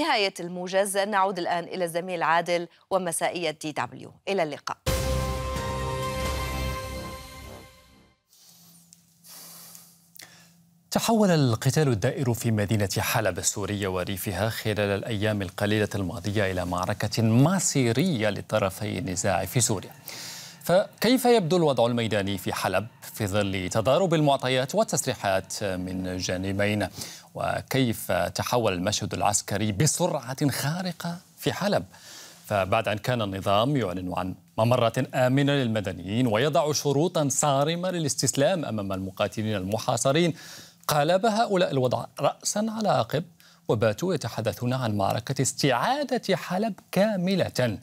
نهاية الموجز نعود الآن إلى الزميل عادل ومسائية دي دبليو إلى اللقاء تحول القتال الدائر في مدينة حلب السورية وريفها خلال الأيام القليلة الماضية إلى معركة مصيرية لطرفي النزاع في سوريا فكيف يبدو الوضع الميداني في حلب في ظل تضارب المعطيات والتسريحات من جانبين وكيف تحول المشهد العسكري بسرعة خارقة في حلب فبعد أن كان النظام يعلن عن ممرة آمنة للمدنيين ويضع شروطا صارمة للاستسلام أمام المقاتلين المحاصرين قالب هؤلاء الوضع رأسا على عقب وباتوا يتحدثون عن معركة استعادة حلب كاملة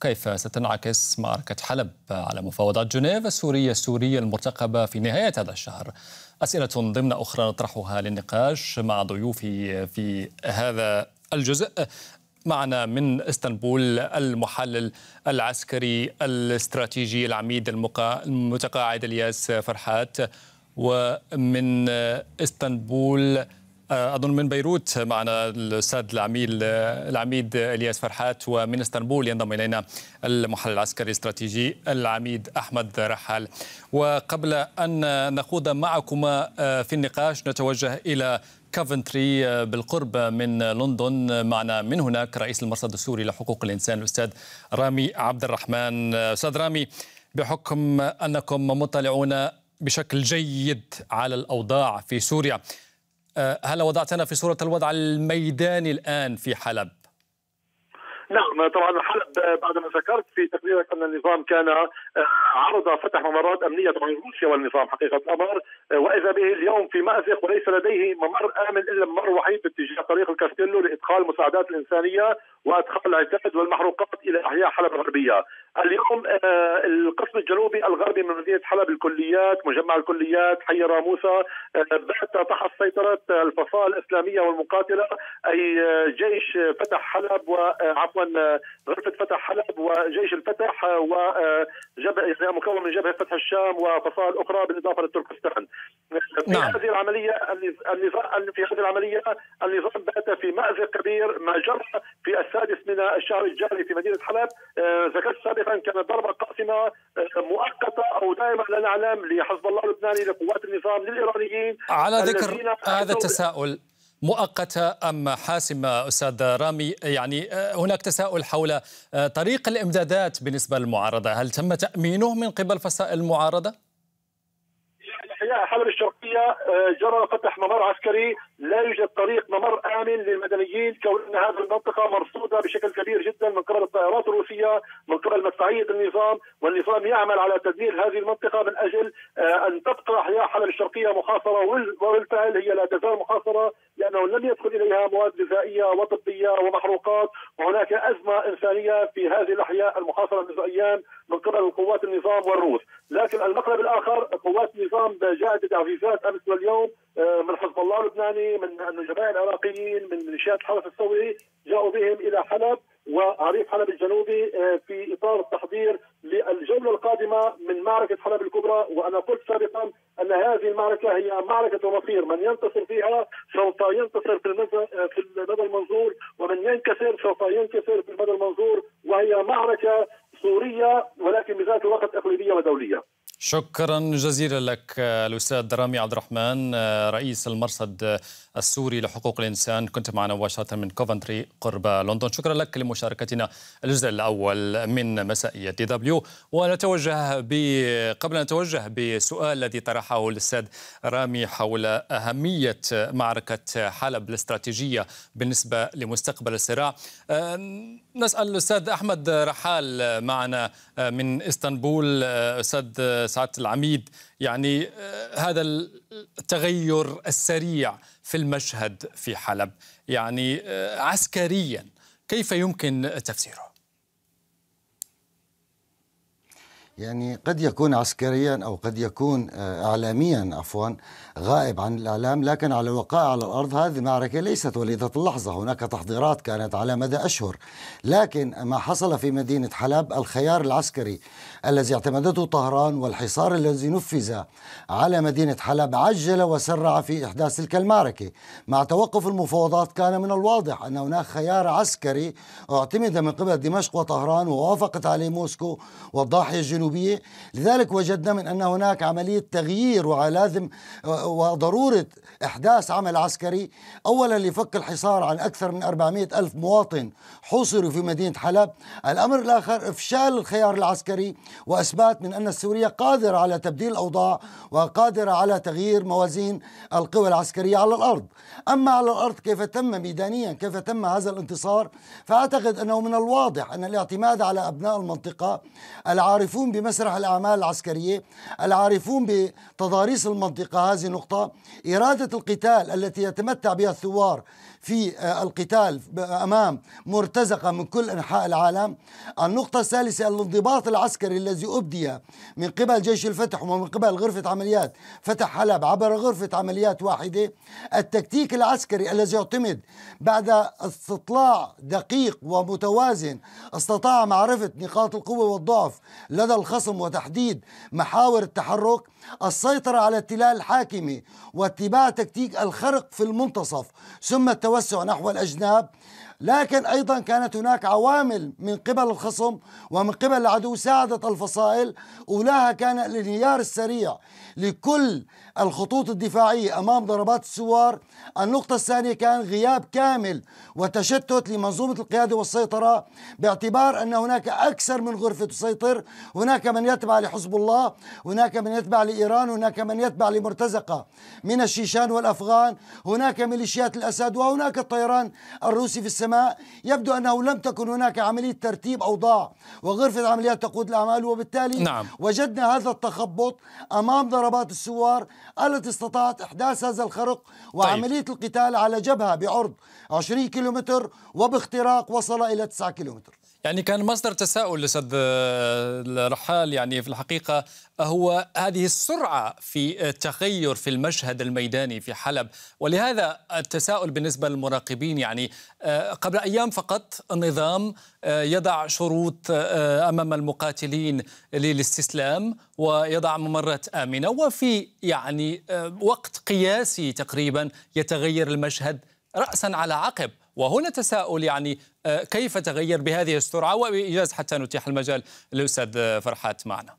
كيف ستنعكس معركة حلب على مفاوضات جنيف السورية السورية المرتقبة في نهاية هذا الشهر أسئلة ضمن أخرى نطرحها للنقاش مع ضيوفي في هذا الجزء معنا من اسطنبول المحلل العسكري الاستراتيجي العميد المقا... المتقاعد الياس فرحات ومن اسطنبول اظن من بيروت معنا الاستاذ العميل العميد الياس فرحات ومن اسطنبول ينضم الينا المحلل العسكري الاستراتيجي العميد احمد رحال وقبل ان نخوض معكما آه، في النقاش نتوجه الى كافنتري آه، بالقرب من لندن معنا من هناك رئيس المرصد السوري لحقوق الانسان الاستاذ رامي عبد الرحمن آه، استاذ رامي بحكم انكم مطلعون بشكل جيد على الاوضاع في سوريا آه، هل وضعتنا في صورة الوضع الميداني الآن في حلب؟ نعم طبعا حلب آه، بعد ما ذكرت في تقريرك ان النظام كان آه، عرض فتح ممرات امنيه طبعا روسيا والنظام حقيقه الامر واذا به اليوم في مازق وليس لديه ممر امن الا ممر وحيد باتجاه طريق الكاستيلو لادخال المساعدات الانسانيه وادخال العتاد والمحروقات الى احياء حلب الغربيه. اليوم آه، القسم الجنوبي الغربي من مدينه حلب الكليات، مجمع الكليات، حي راموسه آه، بات تحت سيطره الفصائل الاسلاميه والمقاتله اي آه، جيش فتح حلب وعفوا غرفه فتح حلب وجيش الفتح وجبهه مكون من جبهه فتح الشام وفصائل اخرى بالاضافه لتركستان. في نعم. هذه العمليه النظام في هذه العمليه النظام بات في مازق كبير ما جرى في السادس من الشهر الجاري في مدينه حلب آه، ذكرت سابقا كانت ضربه قاسمه آه، مؤقته او دائما لا نعلم لحزب الله اللبناني لقوات النظام للايرانيين على ذكر هذا التساؤل مؤقتة أم حاسمة أستاذ رامي يعني آه، هناك تساؤل حول طريق الإمدادات بالنسبة للمعارضة هل تم تأمينه من قبل فصائل المعارضة؟ حلب الشرقية جرى فتح ممر عسكري لا يوجد طريق ممر آمن للمدنيين كون أن هذه المنطقة مرصودة بشكل كبير جدا من قبل الطائرات الروسية من قبل مدفعية النظام والنظام يعمل على تدمير هذه المنطقة من أجل آه، أن تبقى أحياء حلب الشرقية محاصرة وبالفعل هي لا تزال محاصرة لأنه لم يدخل إليها مواد غذائية وطبية ومحروقات وهناك أزمة إنسانية في هذه الأحياء المحاصرة منذ أيام من قبل قوات النظام والروس لكن المقلب الاخر قوات النظام جاءت بتعفيفات امس واليوم آه، من حزب الله اللبناني من النجباء العراقيين من ميليشيات الحرس الثوري جاءوا بهم الى حلب وعريف حلب الجنوبي آه، في اطار التحضير للجوله القادمه من معركه حلب الكبرى وانا قلت سابقا ان هذه المعركه هي معركه مصير من ينتصر فيها سوف ينتصر في المدى آه، في المدى المنظور ومن ينكسر سوف ينكسر في المدى المنظور وهي معركه سوريه ولكن بذات الوقت محليه ودوليه شكرا جزيلا لك الاستاذ رامي عبد الرحمن رئيس المرصد السوري لحقوق الانسان كنت معنا مباشره من كوفنتري قرب لندن شكرا لك لمشاركتنا الجزء الاول من مسائيه دي دبليو ونتوجه ب قبل ان نتوجه بسؤال الذي طرحه الاستاذ رامي حول اهميه معركه حلب الاستراتيجيه بالنسبه لمستقبل الصراع نسال الاستاذ احمد رحال معنا أه، من اسطنبول أه، استاذ سعاده العميد يعني آه، هذا التغير السريع في المشهد في حلب يعني آه، عسكريا كيف يمكن تفسيره يعني قد يكون عسكريا او قد يكون آه، اعلاميا عفوا غائب عن الاعلام لكن على الوقائع على الارض هذه المعركه ليست وليده اللحظه هناك تحضيرات كانت على مدى اشهر لكن ما حصل في مدينه حلب الخيار العسكري الذي اعتمدته طهران والحصار الذي نفذ على مدينة حلب عجل وسرع في إحداث تلك المعركة مع توقف المفاوضات كان من الواضح أن هناك خيار عسكري اعتمد من قبل دمشق وطهران ووافقت عليه موسكو والضاحية الجنوبية لذلك وجدنا من أن هناك عملية تغيير ولازم آه، وضرورة إحداث عمل عسكري أولا لفك الحصار عن أكثر من 400 ألف مواطن حصروا في مدينة حلب الأمر الآخر إفشال الخيار العسكري واثبات من ان السوريه قادره على تبديل الاوضاع وقادره على تغيير موازين القوى العسكريه على الارض. اما على الارض كيف تم ميدانيا كيف تم هذا الانتصار فاعتقد انه من الواضح ان الاعتماد على ابناء المنطقه العارفون بمسرح الاعمال العسكريه، العارفون بتضاريس المنطقه هذه نقطه، اراده القتال التي يتمتع بها الثوار في آه، القتال أمام مرتزقة من كل أنحاء العالم النقطة الثالثة الانضباط العسكري الذي أبدي من قبل جيش الفتح ومن قبل غرفة عمليات فتح حلب عبر غرفة عمليات واحدة التكتيك العسكري الذي اعتمد بعد استطلاع دقيق ومتوازن استطاع معرفة نقاط القوة والضعف لدى الخصم وتحديد محاور التحرك السيطرة على التلال الحاكمة واتباع تكتيك الخرق في المنتصف ثم التوازن التوسع نحو الأجناب لكن أيضا كانت هناك عوامل من قبل الخصم ومن قبل العدو ساعدت الفصائل أولاها كان الانهيار السريع لكل الخطوط الدفاعية أمام ضربات السوار النقطة الثانية كان غياب كامل وتشتت لمنظومة القيادة والسيطرة باعتبار أن هناك أكثر من غرفة تسيطر هناك من يتبع لحزب الله هناك من يتبع لإيران هناك من يتبع لمرتزقة من الشيشان والأفغان هناك ميليشيات الأسد وهناك الطيران الروسي في السماء يبدو أنه لم تكن هناك عملية ترتيب أوضاع وغرفة عمليات تقود الأعمال وبالتالي نعم. وجدنا هذا التخبط أمام ضربات السوار التي استطاعت إحداث هذا الخرق طيب. وعملية طيب. القتال على جبهة بعرض 20 كيلومتر وباختراق وصل إلى 9 كيلومتر يعني كان مصدر تساؤل لسد الرحال آه، يعني في الحقيقة هو هذه السرعة في التغير في المشهد الميداني في حلب ولهذا التساؤل بالنسبة للمراقبين يعني آه، قبل أيام فقط النظام آه، يضع شروط أمام المقاتلين للاستسلام ويضع ممرات آمنة وفي يعني وقت قياسي تقريبا يتغير المشهد رأسا على عقب وهنا تساؤل يعني آه، كيف تغير بهذه السرعة وبإيجاز حتى نتيح المجال للأستاذ فرحات معنا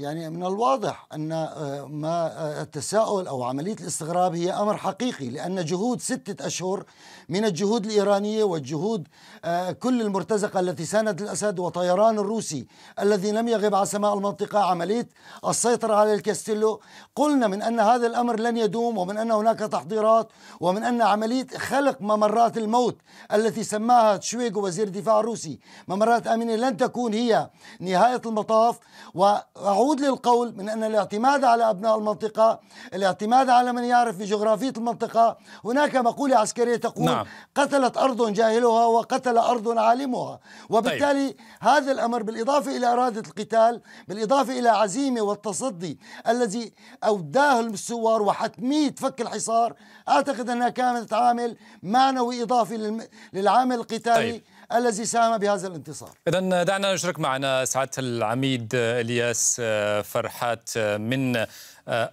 يعني من الواضح أن آه، ما آه، التساؤل أو عملية الاستغراب هي أمر حقيقي لأن جهود ستة أشهر من الجهود الإيرانية والجهود آه، كل المرتزقة التي ساند الأسد وطيران الروسي الذي لم يغب على سماء المنطقة عملية السيطرة على الكاستيلو قلنا من أن هذا الأمر لن يدوم ومن أن هناك تحضيرات ومن أن عملية خلق ممرات الموت التي سماها تشويغ وزير الدفاع الروسي ممرات آمنة لن تكون هي نهاية المطاف وأعود يعود للقول من أن الاعتماد على أبناء المنطقة الاعتماد على من يعرف بجغرافية المنطقة هناك مقولة عسكرية تقول نعم. قتلت أرض جاهلها وقتل أرض عالمها وبالتالي طيب. هذا الأمر بالإضافة إلى إرادة القتال بالإضافة إلى عزيمة والتصدي الذي أوداه السوار وحتمية فك الحصار أعتقد أنها كانت عامل معنوي إضافي للعامل القتالي طيب. الذي ساهم بهذا الانتصار إذا دعنا نشرك معنا سعادة العميد إلياس آه، فرحات آه، من آه،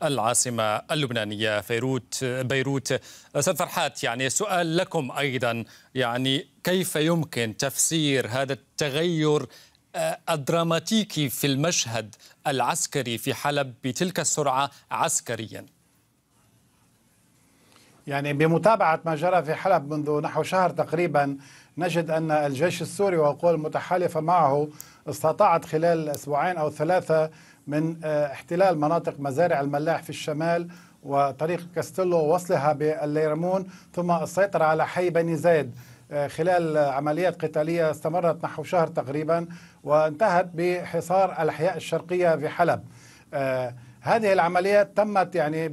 العاصمة اللبنانية بيروت بيروت أستاذ فرحات يعني سؤال لكم أيضا يعني كيف يمكن تفسير هذا التغير الدراماتيكي في المشهد العسكري في حلب بتلك السرعة عسكرياً يعني بمتابعة ما جرى في حلب منذ نحو شهر تقريبا نجد أن الجيش السوري والقوى المتحالفة معه استطاعت خلال أسبوعين أو ثلاثة من آه، احتلال مناطق مزارع الملاح في الشمال وطريق كاستيلو ووصلها بالليرمون ثم السيطرة على حي بني زيد آه، خلال عمليات قتالية استمرت نحو شهر تقريبا وانتهت بحصار الأحياء الشرقية في حلب آه، هذه العمليات تمت يعني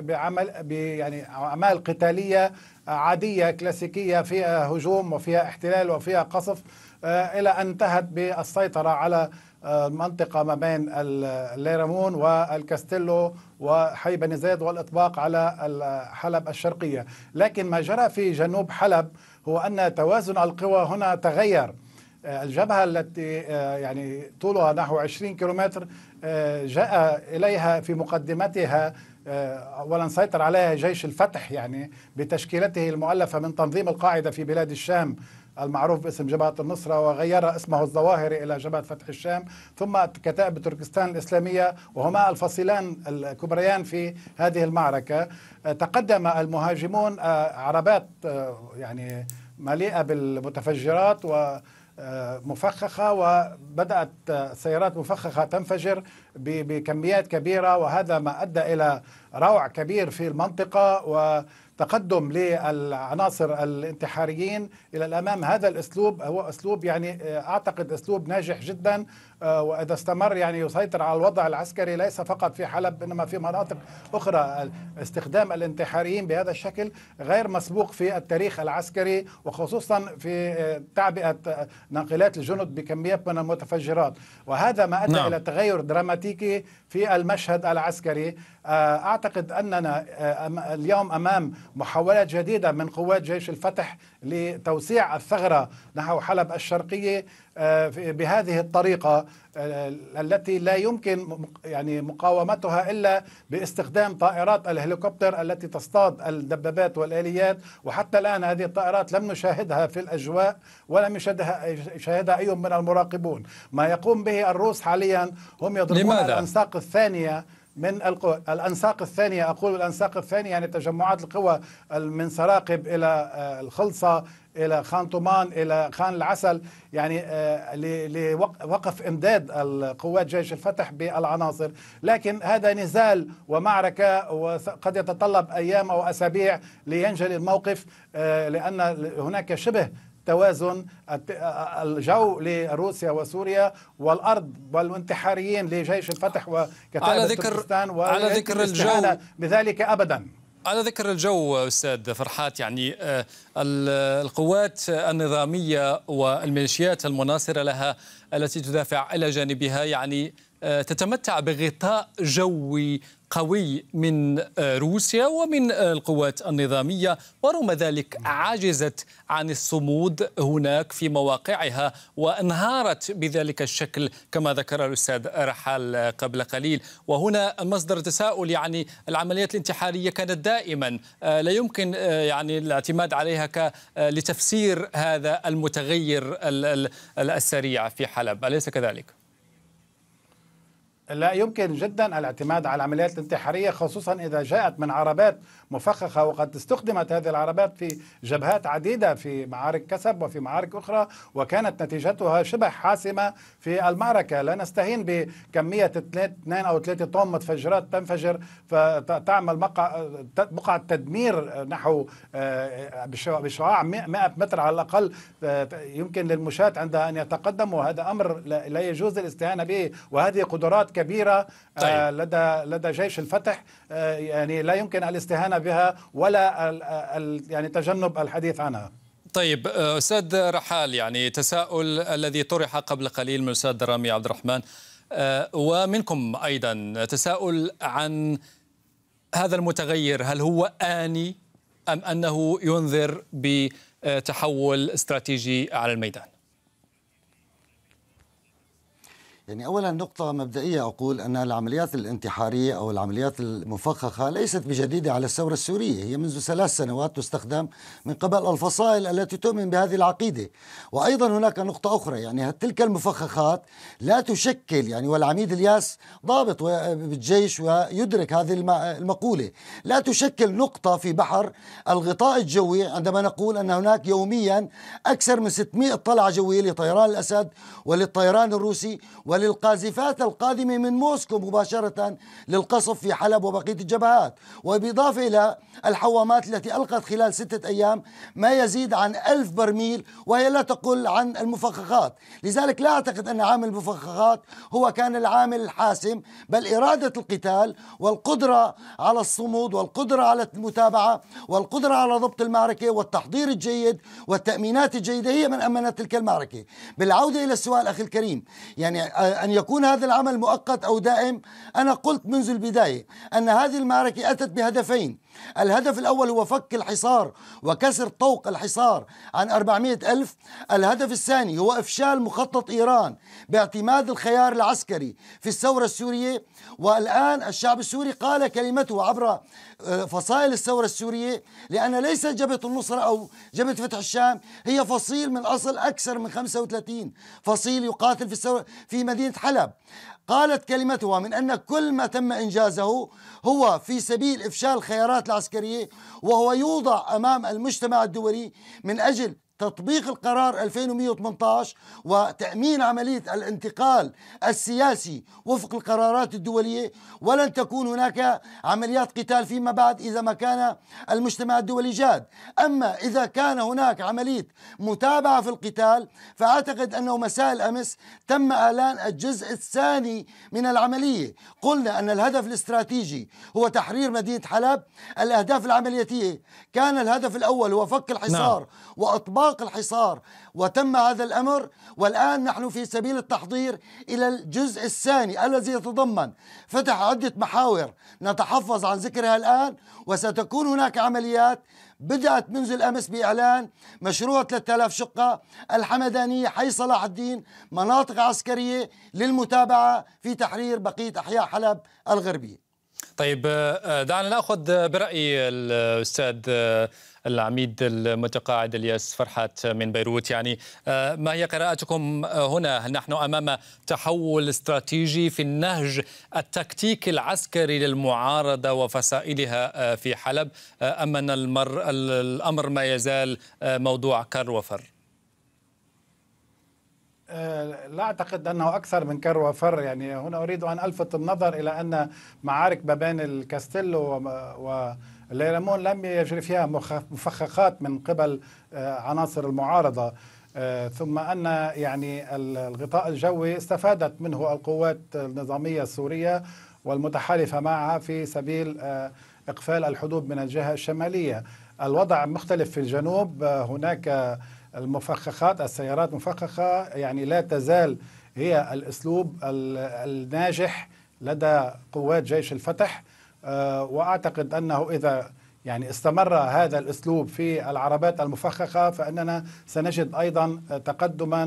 بعمل يعني اعمال قتاليه عاديه كلاسيكيه فيها هجوم وفيها احتلال وفيها قصف آه، الى ان انتهت بالسيطره على آه، منطقه ما بين الليرمون والكاستيلو وحي بني زيد والاطباق على حلب الشرقيه، لكن ما جرى في جنوب حلب هو ان توازن القوى هنا تغير. آه، الجبهة التي آه، يعني طولها نحو 20 كيلومتر آه، جاء إليها في مقدمتها اولا سيطر عليها جيش الفتح يعني بتشكيلته المؤلفه من تنظيم القاعده في بلاد الشام المعروف باسم جبهة النصرة وغير اسمه الظواهري إلى جبهة فتح الشام ثم كتائب تركستان الإسلامية وهما الفصيلان الكبريان في هذه المعركة تقدم المهاجمون عربات يعني مليئة بالمتفجرات و آه، مفخخة وبدأت سيارات مفخخة تنفجر بكميات كبيرة وهذا ما أدى إلى روع كبير في المنطقة وتقدم للعناصر الانتحاريين إلى الأمام هذا الأسلوب هو أسلوب يعني آه، أعتقد أسلوب ناجح جدا آه، وإذا استمر يعني يسيطر على الوضع العسكري ليس فقط في حلب إنما في مناطق أخرى استخدام الانتحاريين بهذا الشكل غير مسبوق في التاريخ العسكري وخصوصا في آه، تعبئة ناقلات الجنود بكميات من المتفجرات وهذا ما أدى نعم. إلى تغير دراماتيكي في المشهد العسكري آه، أعتقد أننا آه، اليوم أمام محاولات جديدة من قوات جيش الفتح لتوسيع الثغرة نحو حلب الشرقية آه، بهذه الطريقة التي لا يمكن يعني مقاومتها إلا باستخدام طائرات الهليكوبتر التي تصطاد الدبابات والآليات وحتى الآن هذه الطائرات لم نشاهدها في الأجواء ولم يشاهدها أي من المراقبون ما يقوم به الروس حاليا هم يضربون الأنساق الثانية من القوى الأنساق الثانية أقول الأنساق الثانية يعني تجمعات القوى من سراقب إلى آه، الخلصة إلى خان طومان إلى خان العسل يعني آه، لوقف إمداد القوات جيش الفتح بالعناصر لكن هذا نزال ومعركة وقد يتطلب أيام أو أسابيع لينجلي الموقف آه، لأن هناك شبه توازن الجو لروسيا وسوريا والارض والانتحاريين لجيش الفتح وكتائب تركستان على ذكر الجو بذلك ابدا على ذكر الجو استاذ فرحات يعني آه، القوات النظاميه والميليشيات المناصره لها التي تدافع الى جانبها يعني آه، تتمتع بغطاء جوي قوي من آه، روسيا ومن آه، القوات النظامية ورغم ذلك عجزت عن الصمود هناك في مواقعها وانهارت بذلك الشكل كما ذكر الأستاذ رحال آه، قبل قليل وهنا مصدر تساؤل يعني العمليات الانتحارية كانت دائما لا يمكن يعني الاعتماد عليها لتفسير هذا المتغير السريع في حلب أليس كذلك؟ لا يمكن جدا الاعتماد على العمليات الانتحارية خصوصا إذا جاءت من عربات مفخخة وقد استخدمت هذه العربات في جبهات عديدة في معارك كسب وفي معارك أخرى وكانت نتيجتها شبه حاسمة في المعركة لا نستهين بكمية 2 أو 3 طن متفجرات تنفجر فتعمل بقعة تدمير نحو آه، بشعاع 100 متر على الأقل يمكن للمشاة عندها أن يتقدموا وهذا أمر لا يجوز الاستهانة به وهذه قدرات كبيرة آه، طيب. لدى لدى جيش الفتح آه، يعني لا يمكن الاستهانة بها ولا يعني تجنب الحديث عنها طيب آه، أستاذ رحال يعني تساؤل الذي طرح قبل قليل من الأستاذ رامي عبد الرحمن ومنكم أيضا تساؤل عن هذا المتغير هل هو آني أم أنه ينذر بتحول استراتيجي على الميدان يعني اولا نقطة مبدئية اقول ان العمليات الانتحارية او العمليات المفخخة ليست بجديدة على الثورة السورية، هي منذ ثلاث سنوات تستخدم من قبل الفصائل التي تؤمن بهذه العقيدة، وايضا هناك نقطة اخرى يعني تلك المفخخات لا تشكل يعني والعميد الياس ضابط بالجيش ويدرك هذه المقولة، لا تشكل نقطة في بحر الغطاء الجوي عندما نقول ان هناك يوميا اكثر من 600 طلعة جوية لطيران الاسد وللطيران الروسي ولا وللقاذفات القادمة من موسكو مباشرة للقصف في حلب وبقية الجبهات وبإضافة إلى الحوامات التي ألقت خلال ستة أيام ما يزيد عن ألف برميل وهي لا تقل عن المفخخات لذلك لا أعتقد أن عامل المفخخات هو كان العامل الحاسم بل إرادة القتال والقدرة على الصمود والقدرة على المتابعة والقدرة على ضبط المعركة والتحضير الجيد والتأمينات الجيدة هي من أمنت تلك المعركة بالعودة إلى السؤال أخي الكريم يعني أن يكون هذا العمل مؤقت أو دائم أنا قلت منذ البداية أن هذه المعركة أتت بهدفين الهدف الأول هو فك الحصار وكسر طوق الحصار عن 400 ألف الهدف الثاني هو إفشال مخطط إيران باعتماد الخيار العسكري في الثورة السورية والآن الشعب السوري قال كلمته عبر آه، فصائل الثورة السورية لأن ليس جبهة النصرة أو جبهة فتح الشام هي فصيل من أصل أكثر من 35 فصيل يقاتل في, الثورة في مدينة حلب قالت كلمتها من أن كل ما تم إنجازه هو في سبيل إفشال الخيارات العسكرية وهو يوضع أمام المجتمع الدولي من أجل تطبيق القرار 2118 وتأمين عملية الانتقال السياسي وفق القرارات الدولية ولن تكون هناك عمليات قتال فيما بعد إذا ما كان المجتمع الدولي جاد أما إذا كان هناك عملية متابعة في القتال فأعتقد أنه مساء الأمس تم إعلان الجزء الثاني من العملية قلنا أن الهدف الاستراتيجي هو تحرير مدينة حلب الأهداف العملياتية كان الهدف الأول هو فك الحصار نعم. وأطباق اطلاق الحصار وتم هذا الأمر والآن نحن في سبيل التحضير إلى الجزء الثاني الذي يتضمن فتح عدة محاور نتحفظ عن ذكرها الآن وستكون هناك عمليات بدأت منذ الأمس بإعلان مشروع 3000 شقة الحمدانية حي صلاح الدين مناطق عسكرية للمتابعة في تحرير بقية أحياء حلب الغربية طيب آه، دعنا ناخذ براي الاستاذ آه، العميد المتقاعد الياس فرحات من بيروت يعني آه، ما هي قراءتكم هنا هل نحن أمام تحول استراتيجي في النهج التكتيكي العسكري للمعارضة وفصائلها آه، في حلب آه، أم أن المر الأمر ما يزال موضوع كر وفر لا اعتقد انه اكثر من كر وفر يعني هنا اريد ان الفت النظر الى ان معارك ما بين الكاستيلو و الليلمون لم يجري فيها مفخخات من قبل آه، عناصر المعارضة آه، ثم أن يعني الغطاء الجوي استفادت منه القوات النظامية السورية والمتحالفة معها في سبيل آه، إقفال الحدود من الجهة الشمالية الوضع مختلف في الجنوب هناك المفخخات السيارات مفخخة يعني لا تزال هي الأسلوب الناجح لدى قوات جيش الفتح آه، واعتقد انه اذا يعني استمر هذا الاسلوب في العربات المفخخه فاننا سنجد ايضا تقدما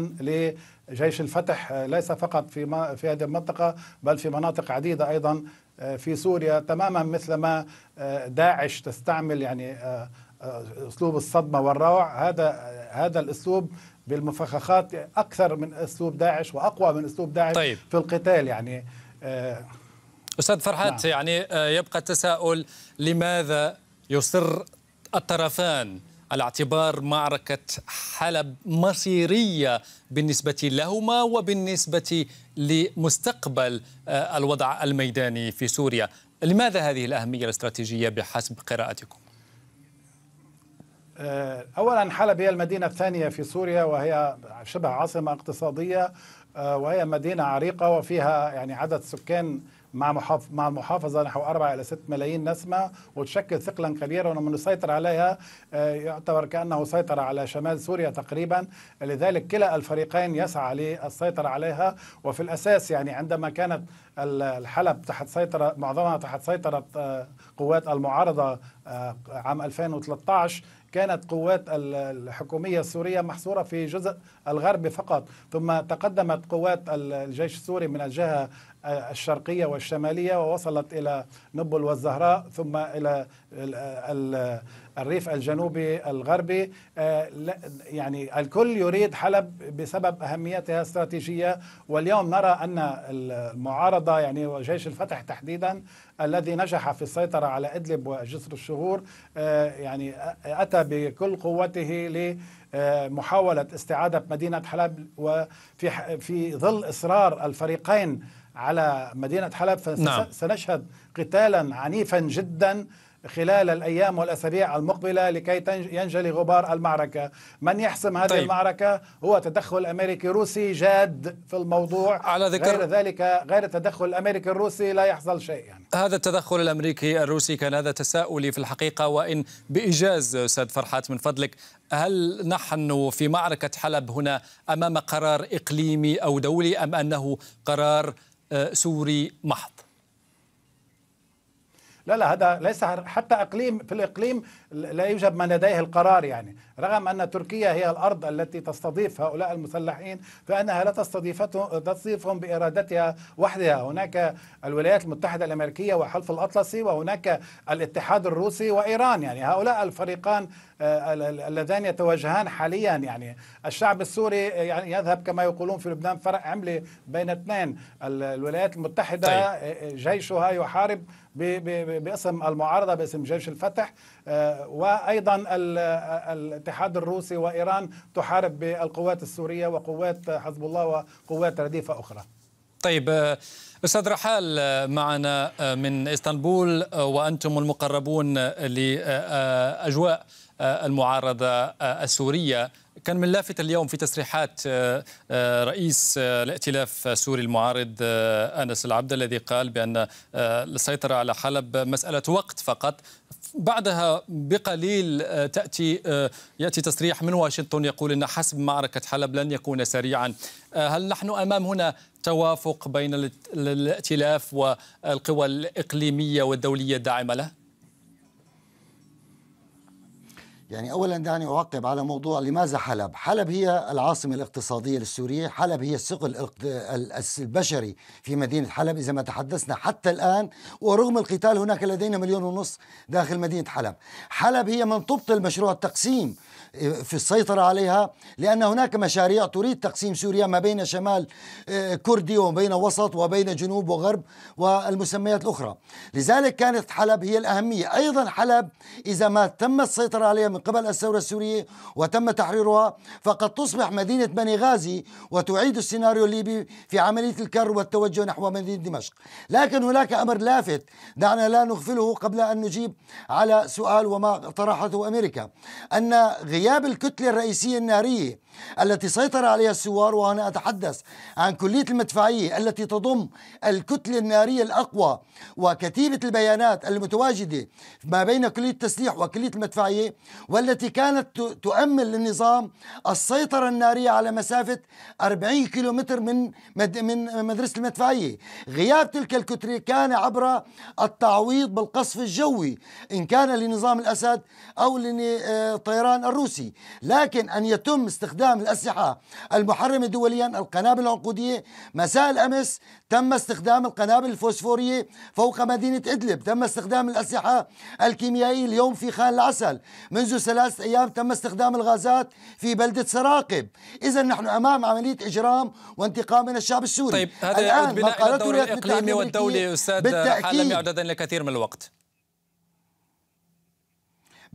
لجيش الفتح آه، ليس فقط في في هذه المنطقه بل في مناطق عديده ايضا آه، في سوريا تماما مثل ما داعش تستعمل يعني اسلوب الصدمه والروع هذا هذا الاسلوب بالمفخخات اكثر من اسلوب داعش واقوى من اسلوب داعش طيب. في القتال يعني استاذ فرحات نعم. يعني آه، يبقى التساؤل لماذا يصر الطرفان على اعتبار معركة حلب مصيرية بالنسبة لهما وبالنسبة لمستقبل آه، الوضع الميداني في سوريا لماذا هذه الأهمية الاستراتيجية بحسب قراءتكم؟ آه، أولا حلب هي المدينة الثانية في سوريا وهي شبه عاصمة اقتصادية وهي مدينة عريقة وفيها يعني عدد سكان مع محافظ مع المحافظه نحو 4 الى 6 ملايين نسمه وتشكل ثقلا كبيرا ومن يسيطر عليها آه، يعتبر كانه سيطر على شمال سوريا تقريبا لذلك كلا الفريقين يسعى للسيطره عليها وفي الاساس يعني عندما كانت الحلب تحت سيطره معظمها تحت سيطره آه، قوات المعارضه آه، عام 2013 كانت قوات الحكومية السورية محصورة في جزء الغربي فقط ثم تقدمت قوات الجيش السوري من الجهة الشرقية والشمالية ووصلت إلى نبل والزهراء ثم إلى الريف الجنوبي الغربي آه، يعني الكل يريد حلب بسبب أهميتها الاستراتيجية واليوم نرى أن المعارضة يعني وجيش الفتح تحديدا الذي نجح في السيطرة على إدلب وجسر الشهور آه، يعني أتى بكل قوته ل محاولة استعادة مدينة حلب وفي في ظل إصرار الفريقين على مدينة حلب فسنشهد نعم. قتالا عنيفا جدا خلال الأيام والأسابيع المقبلة لكي ينجلي غبار المعركة من يحسم هذه طيب. المعركة هو تدخل أمريكي روسي جاد في الموضوع على ذكر غير ذلك غير التدخل الأمريكي الروسي لا يحصل شيء يعني. هذا التدخل الأمريكي الروسي كان هذا تساؤلي في الحقيقة وإن بإيجاز أستاذ فرحات من فضلك هل نحن في معركة حلب هنا أمام قرار إقليمي أو دولي أم أنه قرار سوري محض لا لا هذا ليس حتى اقليم في الاقليم لا يوجد من لديه القرار يعني رغم ان تركيا هي الارض التي تستضيف هؤلاء المسلحين فانها لا تستضيفهم بارادتها وحدها هناك الولايات المتحده الامريكيه وحلف الاطلسي وهناك الاتحاد الروسي وايران يعني هؤلاء الفريقان آه، اللذان يتواجهان حاليا يعني الشعب السوري يعني يذهب كما يقولون في لبنان فرق عمله بين اثنين الولايات المتحده طيب. آه، آه، جيشها يحارب باسم المعارضة باسم جيش الفتح آه، وأيضا الاتحاد الروسي وإيران تحارب بالقوات السورية وقوات حزب الله وقوات رديفة أخرى طيب آه، استاذ رحال آه، معنا من اسطنبول وانتم المقربون لاجواء آه، المعارضة آه، السورية كان من لافت اليوم في تصريحات آه، رئيس الائتلاف السوري المعارض أنس العبد الذي قال بأن السيطرة على حلب مسألة وقت فقط بعدها بقليل تأتي يأتي تصريح من واشنطن يقول أن حسم معركة حلب لن يكون سريعا هل نحن أمام هنا توافق بين الائتلاف والقوى الإقليمية والدولية الداعمة له؟ يعني اولا دعني اعقب على موضوع لماذا حلب؟ حلب هي العاصمه الاقتصاديه للسوريه، حلب هي الثقل البشري في مدينه حلب اذا ما تحدثنا حتى الان ورغم القتال هناك لدينا مليون ونص داخل مدينه حلب. حلب هي من تبطل مشروع التقسيم في السيطرة عليها لأن هناك مشاريع تريد تقسيم سوريا ما بين شمال آه، كردي وبين وسط وبين جنوب وغرب والمسميات الأخرى لذلك كانت حلب هي الأهمية أيضا حلب إذا ما تم السيطرة عليها من قبل الثورة السورية وتم تحريرها فقد تصبح مدينة بني غازي وتعيد السيناريو الليبي في عملية الكر والتوجه نحو مدينة دمشق لكن هناك أمر لافت دعنا لا نغفله قبل أن نجيب على سؤال وما طرحته أمريكا أن غياب غياب الكتلة الرئيسية النارية التي سيطر عليها الثوار وأنا أتحدث عن كلية المدفعية التي تضم الكتلة النارية الأقوى وكتيبة البيانات المتواجدة ما بين كلية التسليح وكلية المدفعية والتي كانت تؤمن للنظام السيطرة النارية على مسافة 40 كيلومتر من من مدرسة المدفعية غياب تلك الكتلة كان عبر التعويض بالقصف الجوي إن كان لنظام الأسد أو للطيران آه، الروسي الروسي لكن أن يتم استخدام الأسلحة المحرمة دوليا القنابل العنقودية مساء الأمس تم استخدام القنابل الفوسفورية فوق مدينة إدلب تم استخدام الأسلحة الكيميائية اليوم في خان العسل منذ ثلاثة أيام تم استخدام الغازات في بلدة سراقب إذا نحن أمام عملية إجرام وانتقام من الشعب السوري طيب هذا الآن بناء الدور الإقليمي والدولي أستاذ حالم يعددا لكثير من الوقت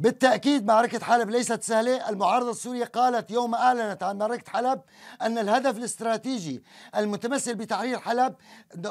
بالتأكيد معركة حلب ليست سهلة المعارضة السورية قالت يوم أعلنت عن معركة حلب أن الهدف الاستراتيجي المتمثل بتحرير حلب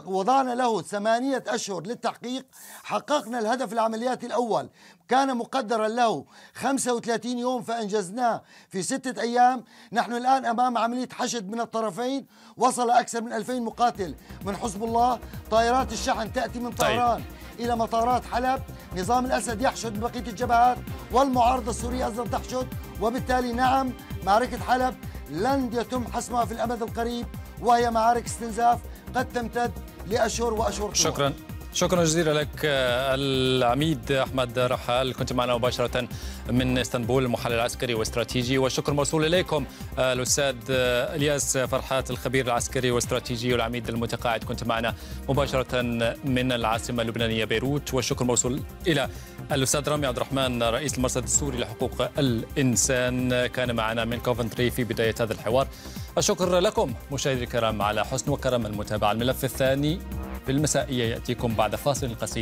وضعنا له ثمانية أشهر للتحقيق حققنا الهدف العملياتي الأول كان مقدرا له 35 يوم فأنجزناه في ستة أيام نحن الآن أمام عملية حشد من الطرفين وصل أكثر من 2000 مقاتل من حزب الله طائرات الشحن تأتي من طيب. طهران طيب. إلى مطارات حلب نظام الأسد يحشد بقية الجبهات والمعارضة السورية أيضا تحشد وبالتالي نعم معركة حلب لن يتم حسمها في الأمد القريب وهي معارك استنزاف قد تمتد لأشهر وأشهر شكرا شكرا جزيلا لك آه، العميد احمد رحال كنت معنا مباشره من اسطنبول المحلل العسكري والاستراتيجي والشكر موصول اليكم آه، الاستاذ آه، الياس فرحات الخبير العسكري والاستراتيجي والعميد المتقاعد كنت معنا مباشره من العاصمه اللبنانيه بيروت والشكر موصول الى الاستاذ رامي عبد الرحمن رئيس المرصد السوري لحقوق الانسان كان معنا من كوفنتري في بدايه هذا الحوار الشكر لكم مشاهدي الكرام على حسن وكرم المتابعة الملف الثاني في المسائية يأتيكم بعد فاصل قصير